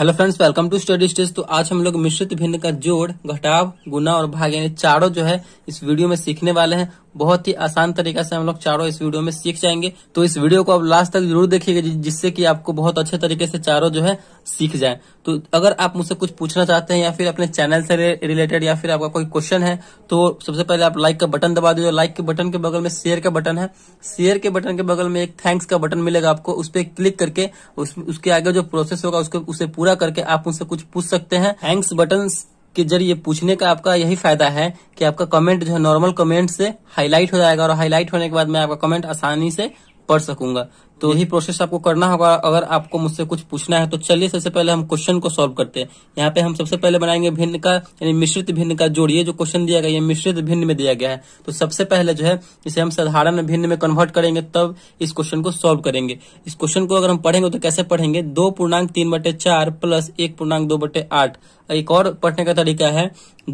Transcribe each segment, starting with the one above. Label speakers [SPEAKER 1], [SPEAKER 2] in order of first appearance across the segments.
[SPEAKER 1] hello friends welcome to study stage तो आज हम लोग मिश्रित भिन्न का जोड़ घटाव गुना और भाग यानी चारों जो है इस वीडियो में सीखने वाले हैं बहुत ही आसान तरीका से हम लोग चारों इस वीडियो में सीख जाएंगे तो इस वीडियो को आप लास्ट तक जरूर देखिएगा जिससे कि आपको बहुत अच्छे तरीके से चारों जो है सीख जाए तो अगर आप मुझसे कुछ पूछना चाहते हैं या फिर अपने चैनल से रिलेटेड या फिर आपका कोई क्वेश्चन है तो सबसे पहले आप लाइक का बटन दबा दीजिए लाइक के बटन के बगल में शेयर का बटन है शेयर के बटन के बगल में एक थैंक्स का बटन मिलेगा आपको उस पर क्लिक करके उस, उसके आगे जो प्रोसेस होगा उसको उसे पूरा करके आप मुझसे कुछ पूछ सकते हैं थैंक्स बटन के जरिए पूछने का आपका यही फायदा है कि आपका कमेंट जो है नॉर्मल कमेंट से हाईलाइट हो जाएगा और हाईलाइट होने के बाद मैं आपका कमेंट आसानी से पढ़ सकूंगा तो यही प्रोसेस आपको करना होगा अगर आपको मुझसे कुछ पूछना है तो चलिए सबसे पहले हम क्वेश्चन को सॉल्व करते हैं यहाँ पे हम सबसे पहले बनाएंगे भिन्न का यानी मिश्रित भिन्न का जोड़िए जो क्वेश्चन दिया गया है मिश्रित भिन्न में दिया गया है तो सबसे पहले जो है इसे हम साधारण भिन्न में कन्वर्ट करेंगे तब इस क्वेश्चन को सोल्व करेंगे इस क्वेश्चन को अगर हम पढ़ेंगे तो कैसे पढ़ेंगे दो पूर्णांक तीन बटे चार प्लस एक पूर्णांक दो बटे आठ एक और पढ़ने का तरीका है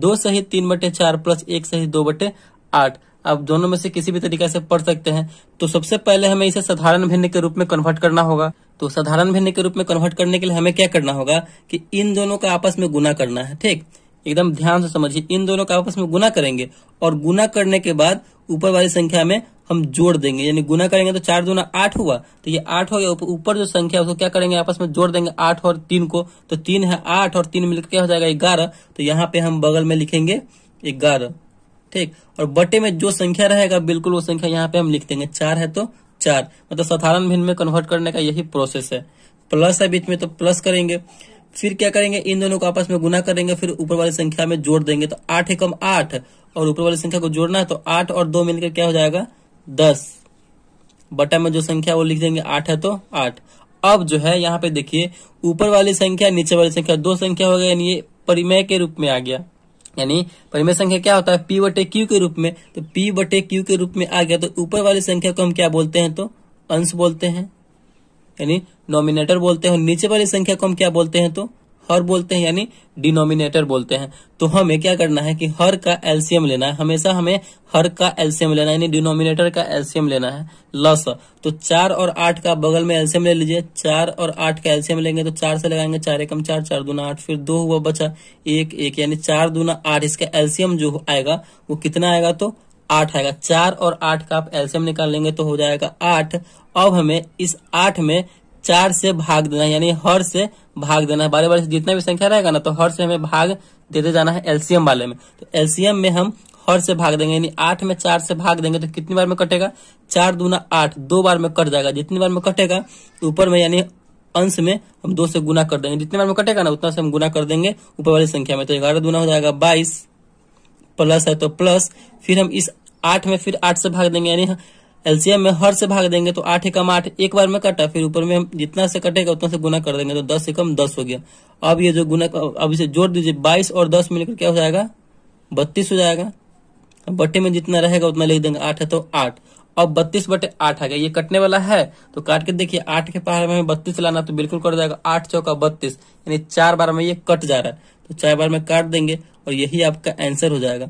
[SPEAKER 1] दो सहित तीन बटे चार प्लस एक सहित दो बटे आठ आप दोनों में से किसी भी तरीका से पढ़ सकते हैं तो सबसे पहले हमें इसे साधारण भिन्न के रूप में कन्वर्ट करना होगा तो साधारण भिन्न के रूप में कन्वर्ट करने के लिए हमें क्या करना होगा कि इन दोनों का आपस में गुना करना है ठीक एकदम ध्यान से समझिए इन दोनों का आपस में गुना करेंगे और गुना करने के बाद ऊपर वाली संख्या में हम जोड़ देंगे यानी गुना करेंगे तो चार दुना आठ हुआ तो ये आठ हो गया ऊपर जो संख्या उसको क्या करेंगे आपस में जोड़ देंगे आठ और तीन को तो तीन है आठ और तीन मिलकर क्या हो जाएगा ग्यारह तो यहाँ पे हम बगल में लिखेंगे ग्यारह ठीक और बटे में जो संख्या रहेगा बिल्कुल वो संख्या यहाँ पे हम लिख देंगे चार है तो चार मतलब साधारण भिन्न में कन्वर्ट करने का यही प्रोसेस है प्लस है बीच में तो प्लस करेंगे फिर क्या करेंगे इन दोनों को आपस में गुना करेंगे फिर ऊपर वाली संख्या में जोड़ देंगे तो आठ एकम आठ और ऊपर वाली संख्या को जोड़ना है तो आठ और दो मिलकर क्या हो जाएगा दस बटा में जो संख्या वो लिख देंगे आठ है तो आठ अब जो है यहाँ पे देखिए ऊपर वाली संख्या नीचे वाली संख्या दो संख्या हो गया यानी ये के रूप में आ गया यानी परिमेय संख्या क्या होता है पी बटे क्यू के रूप में तो पी बटे क्यू के रूप में आ गया तो ऊपर वाली संख्या को हम क्या बोलते हैं तो अंश बोलते हैं यानी नॉमिनेटर बोलते हैं नीचे वाली संख्या को हम क्या बोलते हैं तो हर बोलते हैं यानी डिनोमिनेटर बोलते हैं तो हमें क्या करना है कि हर का एल्सियम लेना है हमेशा हमें हर का एल्सियम लेना है यानी डिनोमिनेटर का एल्सियम लेना है लस तो चार और आठ का बगल में एल्सियम ले लीजिए चार और आठ का एल्सियम लेंगे तो चार से लगाएंगे चार एकम चार चार दूना आठ फिर दो हुआ बचा एक एक यानी चार दूना आठ इसका एल्सियम जो आएगा वो कितना आएगा तो आठ आएगा चार और आठ का आप एल्सियम निकाल लेंगे तो हो जाएगा आठ अब हमें इस आठ में चार से भाग देना है यानी हर से भाग देना है बारे बारे से जितना भी संख्या रहेगा ना तो हर से हमें भाग देते जाना है एलसीएम वाले में तो एलसीएम में हम हर से भाग देंगे यानी आठ में चार से भाग देंगे तो कितनी बार में कटेगा चार दूना आठ दो बार में कट जाएगा जितनी बार में कटेगा ऊपर में यानी अंश में हम दो से गुना कर देंगे जितने बार में कटेगा ना उतना से हम गुना कर देंगे ऊपर वाली संख्या में तो ग्यारह दूना हो जाएगा बाईस प्लस है तो प्लस फिर हम इस आठ में फिर आठ से भाग देंगे यानी एलसीएम में हर से भाग देंगे तो आठ एकम आठ एक बार में कटा फिर ऊपर में हम जितना से कटेगा उतना से गुना कर देंगे तो दस एकम दस हो गया अब ये जो गुना अब इसे जोड़ दीजिए बाईस और दस मिलकर क्या हो जाएगा बत्तीस हो जाएगा बट्टे में जितना रहेगा उतना लिख देंगे आठ है तो आठ अब बत्तीस बटे आठ आ गया ये कटने वाला है तो काट के देखिए आठ के पहाड़ में बत्तीस लाना तो बिल्कुल कट जाएगा आठ चौका बत्तीस यानी चार बार में ये कट जा रहा है तो चार बार में काट देंगे और यही आपका आंसर हो जाएगा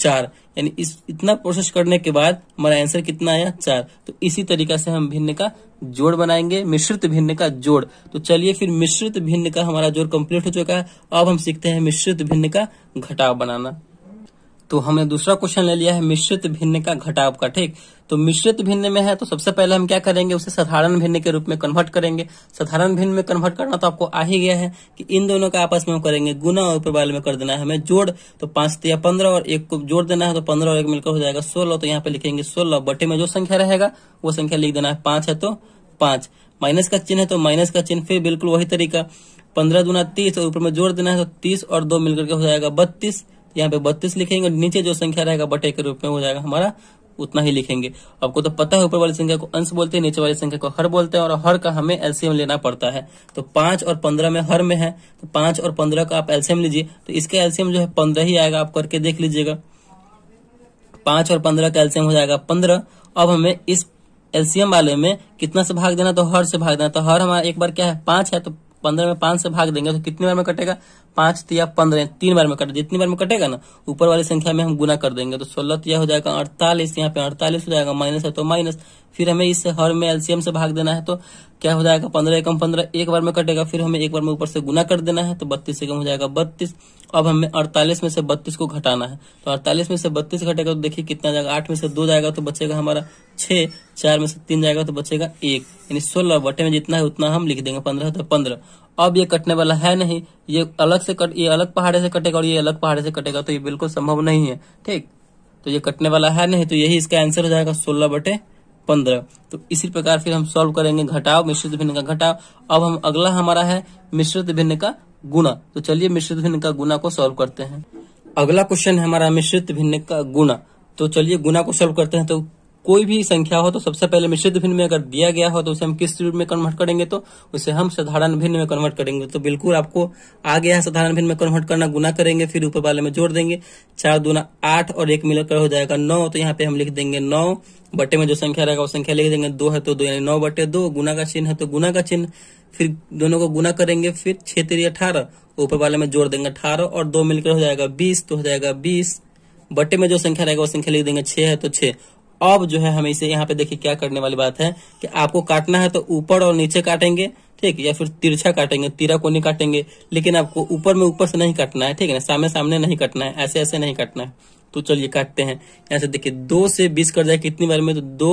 [SPEAKER 1] चार यानी इस इतना प्रोसेस करने के बाद हमारा आंसर कितना आया चार तो इसी तरीका से हम भिन्न का जोड़ बनाएंगे मिश्रित भिन्न का जोड़ तो चलिए फिर मिश्रित भिन्न का हमारा जोड़ कंप्लीट हो चुका है अब हम सीखते हैं मिश्रित भिन्न का घटाव बनाना तो हमने दूसरा क्वेश्चन ले लिया है मिश्रित भिन्न का घटाव का ठीक तो मिश्रित भिन्न में है तो सबसे पहले हम क्या करेंगे उसे साधारण भिन्न के रूप में कन्वर्ट करेंगे साधारण भिन्न में कन्वर्ट करना तो आपको आ ही गया है कि इन दोनों का आपस में हम करेंगे गुना और ऊपर में कर देना है हमें जोड़ तो पांच या पंद्रह और एक को जोड़ देना है तो पंद्रह और एक मिलकर हो जाएगा सोलह तो यहाँ पे लिखेंगे सोलह बटे में जो संख्या रहेगा वो संख्या लिख देना है पांच है तो पांच माइनस का चिन्ह है तो माइनस का चिन्ह फिर बिल्कुल वही तरीका पंद्रह दुना तीस और ऊपर में जोड़ देना है तो तीस और दो मिलकर के हो जाएगा बत्तीस यहाँ पे बत्तीस लिखेंगे नीचे जो संख्या रहेगा बटे के रूप में हो जाएगा हमारा उतना ही लिखेंगे आपको तो पता है ऊपर वाली संख्या को अंश बोलते हैं नीचे वाली संख्या को हर बोलते हैं और हर का हमें एलसीएम लेना पड़ता है तो पांच और पंद्रह में हर में है तो पांच और पंद्रह का आप एलसीएम लीजिए तो इसका एलसीएम जो है पंद्रह ही आएगा आप करके देख लीजिएगा पांच और पंद्रह का एलसीएम हो जाएगा पंद्रह अब हमें इस एलसीएम वाले में कितना से भाग देना तो हर से भाग देना तो हर हमारा एक बार क्या है पांच है तो पंद्रह में पांच से भाग देंगे तो कितनी बार में कटेगा पांच तिया पंद्रह तीन बार में कटे जितनी बार में कटेगा ना ऊपर वाली संख्या में हम गुना कर देंगे तो सोलह तिया तो हो जाएगा अड़तालीस यहाँ पे अड़तालीस हो जाएगा माइनस है तो माइनस फिर हमें इस हर में एलसीएम से भाग देना है तो क्या हो जाएगा पंद्रह एकम पंद्रह एक बार में कटेगा फिर हमें एक बार में ऊपर से गुना कर देना है तो बत्तीस एकम हो जाएगा बत्तीस अब हमें अड़तालीस में से बत्तीस को घटाना है तो अड़तालीस में से बत्तीस घटेगा तो देखिए कितना जाएगा आठ में से दो जाएगा तो बचेगा हमारा छह चार में से तीन जाएगा तो बचेगा एक यानी सोलह बटे में जितना है उतना हम लिख देंगे पंद्रह तो पंद्रह अब ये कटने वाला है नहीं ये अलग से कट ये अलग पहाड़े से कटेगा और ये अलग पहाड़े से कटेगा तो ये बिल्कुल संभव नहीं है ठीक तो ये कटने वाला है नहीं तो यही इसका आंसर हो जाएगा सोलह बटे पंद्रह तो इसी प्रकार फिर हम सॉल्व करेंगे घटाव मिश्रित भिन्न का घटाव अब हम अगला हमारा है मिश्रित भिन्न का गुना तो चलिए मिश्रित भिन्न का गुना को सॉल्व करते हैं अगला क्वेश्चन है हमारा मिश्रित भिन्न का गुना तो चलिए गुना को सॉल्व करते हैं तो कोई भी संख्या हो तो सबसे पहले मिश्रित भिन्न में अगर दिया गया हो तो उसे हम किस रूप में कन्वर्ट करेंगे तो उसे हम साधारण भिन्न में कन्वर्ट करेंगे तो बिल्कुल आपको आ गया है साधारण भिन्न में कन्वर्ट करना गुना करेंगे फिर ऊपर वाले में जोड़ देंगे चार दुना आठ और एक मिलकर हो जाएगा नौ तो यहाँ पे हम लिख देंगे नौ बटे में जो संख्या रहेगा वो संख्या लिख देंगे दो है तो दो यानी नौ बटे दो गुना का चिन्ह है तो गुना का चिन्ह फिर दोनों को गुना करेंगे फिर छह तेरी अठारह ऊपर वाले में जोड़ देंगे अठारह और दो मिलकर हो जाएगा बीस तो हो जाएगा बीस बटे में जो संख्या रहेगा वो संख्या लिख देंगे छह है तो छह अब जो है हमें इसे यहाँ पे देखिए क्या करने वाली बात है कि आपको काटना है तो ऊपर और नीचे काटेंगे ठीक या फिर तिरछा काटेंगे तीरा कोने काटेंगे लेकिन आपको ऊपर में ऊपर से नहीं काटना है ठीक है ना सामने सामने नहीं काटना है ऐसे ऐसे नहीं काटना है तो चलिए काटते हैं यहाँ से देखिए दो से बीस कर जाए कितनी बार में तो दो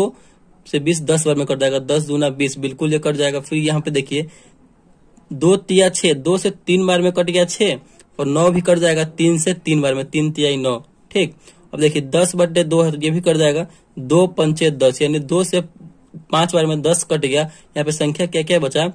[SPEAKER 1] से बीस दस बार में कट जाएगा दस दूना बीस बिल्कुल ये कट जाएगा फिर यहाँ पे देखिए दो तिया छे दो से तीन बार में कट गया छे और नौ भी कट जाएगा तीन से तीन बार में तीन तिया नौ ठीक अब देखिए दस बड्डे दो है तो ये भी कट जाएगा दो पंचे दस यानी दो से पांच बार में दस कट गया यहाँ पे संख्या क्या क्या बचा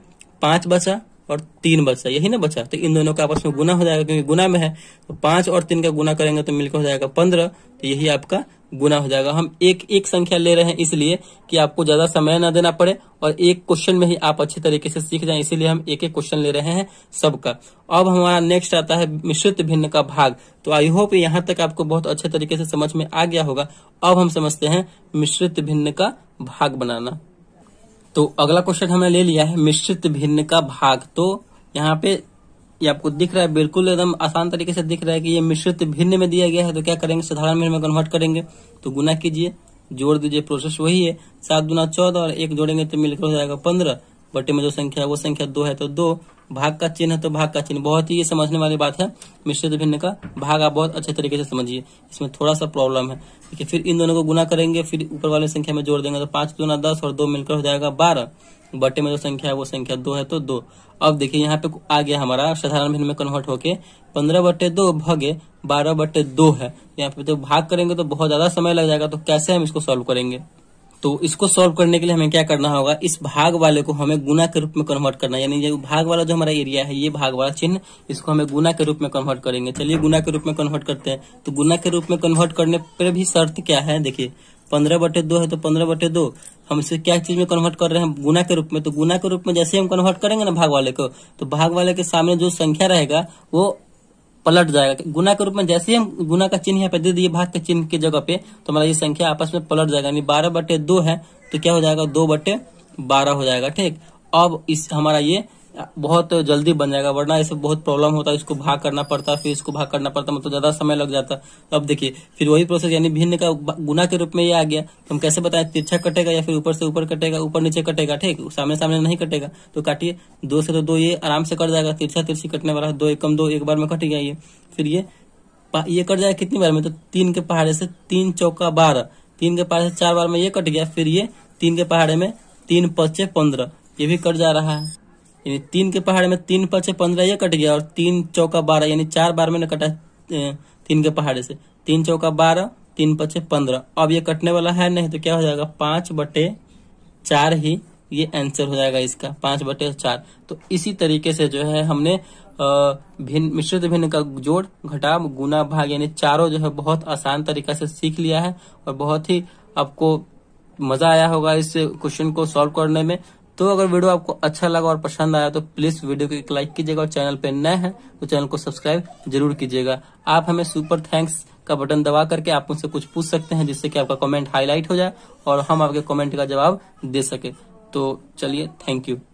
[SPEAKER 1] पांच बचा और तीन बचा यही ना बचा तो इन दोनों का आपस में गुना हो जाएगा क्योंकि गुना में है तो पांच और तीन का गुना करेंगे तो मिलकर हो जाएगा पंद्रह तो यही आपका गुना हो जाएगा हम एक एक संख्या ले रहे हैं इसलिए कि आपको ज्यादा समय ना देना पड़े और एक क्वेश्चन में ही आप अच्छे तरीके से सीख जाए इसीलिए हम एक एक क्वेश्चन ले रहे हैं सबका अब हमारा नेक्स्ट आता है मिश्रित भिन्न का भाग तो आई होप यहाँ तक आपको बहुत अच्छे तरीके से समझ में आ गया होगा अब हम समझते हैं मिश्रित भिन्न का भाग बनाना तो अगला क्वेश्चन हमने ले लिया है मिश्रित भिन्न का भाग तो यहाँ पे ये आपको दिख रहा है बिल्कुल एकदम आसान तरीके से दिख रहा है कि ये मिश्रित भिन्न में दिया गया है तो क्या करेंगे साधारण भिन्न में कन्वर्ट करेंगे तो गुना कीजिए जोड़ दीजिए प्रोसेस वही है सात गुना चौदह और एक जोड़ेंगे तो मिलकर हो जाएगा पंद्रह बटे में जो संख्या है वो संख्या दो है तो दो भाग का चिन्ह तो भाग का चिन्ह बहुत ही ये समझने वाली बात है मिश्रित भिन्न का भाग आप बहुत अच्छे तरीके से समझिए इसमें थोड़ा सा प्रॉब्लम है ठीक है फिर इन दोनों को गुना करेंगे फिर ऊपर वाले संख्या में जोड़ देंगे तो पांच गुना दस और दो मिलकर हो जाएगा बारह बटे में जो संख्या है वो संख्या दो है तो दो अब देखिये यहाँ पे आ गया हमारा साधारण भिन्न में कन्वर्ट होके पंद्रह बटे दो भगे बारह बटे दो है यहाँ पे तो भाग करेंगे तो बहुत ज्यादा समय लग जाएगा तो कैसे हम इसको सोल्व करेंगे तो इसको सॉल्व करने के लिए हमें क्या करना होगा इस भाग वाले को हमें गुना के रूप में कन्वर्ट करना है यानी भाग वाला जो हमारा एरिया है ये भाग वाला चिन्ह इसको हमें गुना के रूप में कन्वर्ट करेंगे चलिए गुना के रूप में कन्वर्ट करते हैं तो गुना के रूप में कन्वर्ट करने पर भी शर्त क्या है देखिए पंद्रह बटे दो है तो पंद्रह बटे दो हम इसे क्या चीज में कन्वर्ट कर रहे हैं गुना के रूप में तो गुना के रूप में जैसे हम कन्वर्ट करेंगे ना भाग वाले को तो भाग वाले के सामने जो संख्या रहेगा वो पलट जाएगा गुना के रूप में जैसे हम गुना का चिन्ह यहाँ पे दे दिए भाग के चिन्ह के जगह पे तो हमारा ये संख्या आपस में पलट जाएगा यानी बारह बटे दो है तो क्या हो जाएगा दो बटे बारह हो जाएगा ठीक अब इस हमारा ये बहुत जल्दी बन जाएगा वरना इसे बहुत प्रॉब्लम होता है इसको भाग करना पड़ता फिर इसको भाग करना पड़ता मतलब ज्यादा समय लग जाता तो अब देखिए फिर वही प्रोसेस यानी भिन्न का गुना के रूप में ये आ गया तो हम कैसे बताएं तिरछा कटेगा या फिर ऊपर से ऊपर कटेगा ऊपर नीचे कटेगा ठीक सामने सामने नहीं कटेगा तो काटिए दो से तो दो ये आराम से कट जाएगा तिरछा तिरछी कटने वाला दो एक कम दो एक बार में कट गया ये फिर ये ये कट जाएगा कितनी बार में तो तीन के पहाड़े से तीन चौका बारह तीन के पहाड़े से चार बार में ये कट गया फिर ये तीन के पहाड़े में तीन पच्चे पंद्रह ये भी कट जा रहा है यानी तीन के पहाड़ में तीन पचे पंद्रह ये कट गया और तीन चौका बारह यानी चार बार में कटा तीन के पहाड़े से तीन चौका बारह तीन पचे पंद्रह अब ये कटने वाला है नहीं तो क्या हो जाएगा पांच बटे चार ही ये आंसर हो जाएगा इसका पांच बटे चार तो इसी तरीके से जो है हमने भिन्न मिश्रित भिन्न का जोड़ घटाव गुना भाग यानी चारों जो है बहुत आसान तरीका से सीख लिया है और बहुत ही आपको मजा आया होगा इस क्वेश्चन को सॉल्व करने में तो अगर वीडियो आपको अच्छा लगा और पसंद आया तो प्लीज वीडियो को एक लाइक कीजिएगा और चैनल पर नए हैं तो चैनल को सब्सक्राइब जरूर कीजिएगा आप हमें सुपर थैंक्स का बटन दबा करके आप उनसे कुछ पूछ सकते हैं जिससे कि आपका कमेंट हाईलाइट हो जाए और हम आपके कमेंट का जवाब दे सके तो चलिए थैंक यू